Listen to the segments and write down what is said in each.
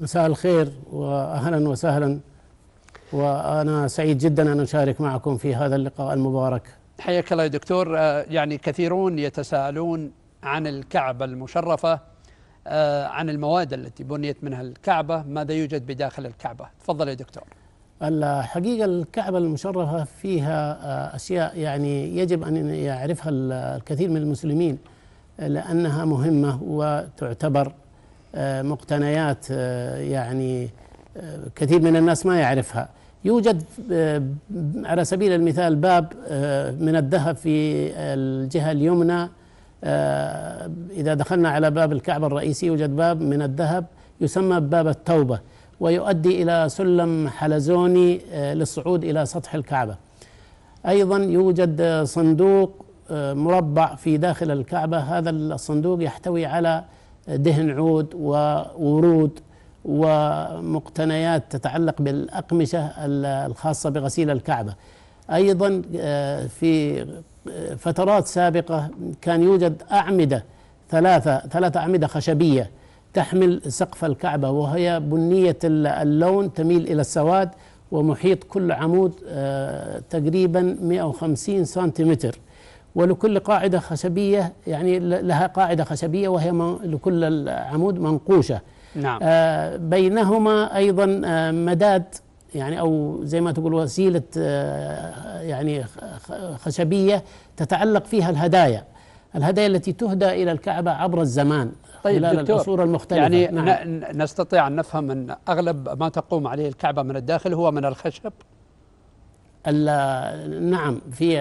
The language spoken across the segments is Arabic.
مساء الخير واهلا وسهلا وانا سعيد جدا ان اشارك معكم في هذا اللقاء المبارك. حياك الله يا دكتور آه، يعني كثيرون يتساءلون عن الكعبه المشرفه آه، عن المواد التي بنيت منها الكعبه، ماذا يوجد بداخل الكعبه؟ تفضل يا دكتور. الحقيقه الكعبه المشرفه فيها آه، اشياء يعني يجب ان يعرفها الكثير من المسلمين لانها مهمه وتعتبر مقتنيات آه، يعني آه، كثير من الناس ما يعرفها يوجد آه، على سبيل المثال باب من الذهب في الجهة اليمنى إذا دخلنا على باب الكعبة الرئيسي يوجد باب من الذهب يسمى باب التوبة ويؤدي إلى سلم حلزوني للصعود إلى سطح الكعبة أيضا يوجد صندوق مربع في داخل الكعبة هذا الصندوق يحتوي على دهن عود وورود ومقتنيات تتعلق بالأقمشة الخاصة بغسيل الكعبة أيضا آه، في فترات سابقة كان يوجد أعمدة ثلاثة ثلاثة أعمدة خشبية تحمل سقف الكعبة وهي بنية اللون تميل إلى السواد ومحيط كل عمود آه، تقريبا 150 سنتيمتر ولكل قاعدة خشبية يعني لها قاعدة خشبية وهي لكل العمود منقوشة نعم. آه بينهما أيضا آه مداد يعني أو زي ما تقول وسيلة آه يعني خشبية تتعلق فيها الهدايا الهدايا التي تهدى إلى الكعبة عبر الزمان طيب خلال دكتور الأصور المختلفة يعني نعم. نستطيع أن نفهم أن أغلب ما تقوم عليه الكعبة من الداخل هو من الخشب نعم في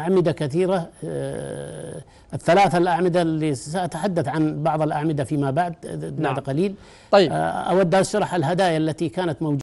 أعمدة كثيرة آه، الثلاثة الأعمدة اللي سأتحدث عن بعض الأعمدة فيما بعد بعد نعم. قليل طيب آه، أود أن أشرح الهدايا التي كانت موجودة